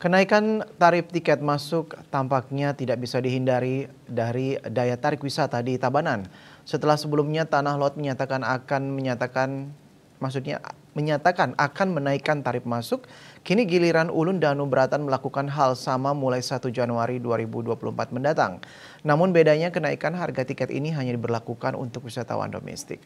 Kenaikan tarif tiket masuk tampaknya tidak bisa dihindari dari daya tarik wisata di Tabanan. Setelah sebelumnya Tanah Lot menyatakan akan menyatakan maksudnya menyatakan akan menaikkan tarif masuk, kini giliran Ulun Danu Bratan melakukan hal sama mulai 1 Januari 2024 mendatang. Namun bedanya kenaikan harga tiket ini hanya diberlakukan untuk wisatawan domestik.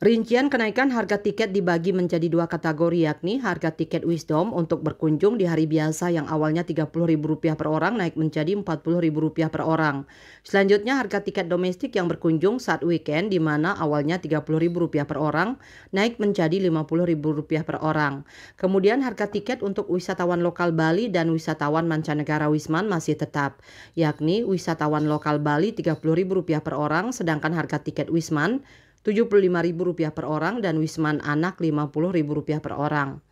Rincian kenaikan harga tiket dibagi menjadi dua kategori yakni harga tiket Wisdom untuk berkunjung di hari biasa yang awalnya Rp30.000 per orang naik menjadi Rp40.000 per orang. Selanjutnya harga tiket domestik yang berkunjung saat weekend di mana awalnya Rp30.000 per orang naik menjadi Rp50.000 per orang. Kemudian harga tiket untuk wisatawan lokal Bali dan wisatawan mancanegara Wisman masih tetap yakni wisatawan lokal Bali Rp30.000 per orang sedangkan harga tiket Wisman Rp75.000 per orang dan Wisman Anak Rp50.000 per orang.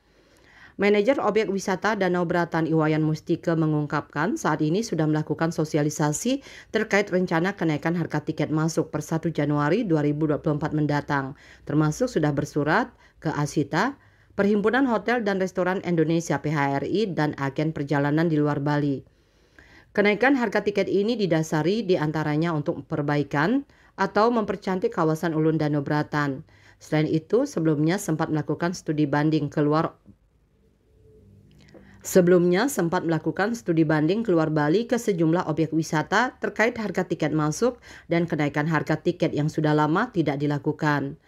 Manajer Objek Wisata Danau Beratan Iwayan Mustike mengungkapkan saat ini sudah melakukan sosialisasi terkait rencana kenaikan harga tiket masuk per 1 Januari 2024 mendatang, termasuk sudah bersurat ke Asita, Perhimpunan Hotel dan Restoran Indonesia PHRI, dan agen perjalanan di luar Bali. Kenaikan harga tiket ini didasari diantaranya untuk perbaikan atau mempercantik kawasan Ulun Danau Beratan. Selain itu, sebelumnya sempat melakukan studi banding keluar Sebelumnya sempat melakukan studi banding keluar Bali ke sejumlah objek wisata terkait harga tiket masuk dan kenaikan harga tiket yang sudah lama tidak dilakukan.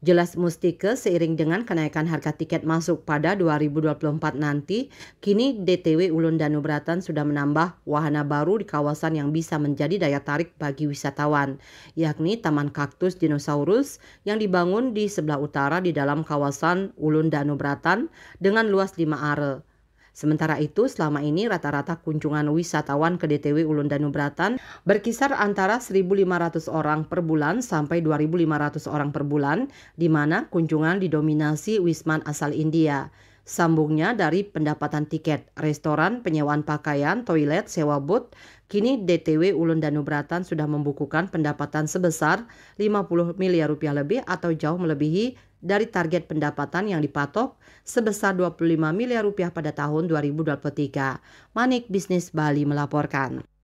Jelas Mustike seiring dengan kenaikan harga tiket masuk pada 2024 nanti, kini DTW Ulun Danu Bratan sudah menambah wahana baru di kawasan yang bisa menjadi daya tarik bagi wisatawan, yakni Taman Kaktus Dinosaurus yang dibangun di sebelah utara di dalam kawasan Ulun Danu Bratan dengan luas 5 are. Sementara itu, selama ini rata-rata kunjungan wisatawan ke DTW Ulun Danu Bratan berkisar antara 1.500 orang per bulan sampai 2.500 orang per bulan, di mana kunjungan didominasi wisman asal India. Sambungnya dari pendapatan tiket, restoran, penyewaan pakaian, toilet, sewa bot, kini DTW Ulun Danu Bratan sudah membukukan pendapatan sebesar 50 miliar rupiah lebih atau jauh melebihi dari target pendapatan yang dipatok sebesar 25 miliar rupiah pada tahun 2023. Manik Bisnis Bali melaporkan.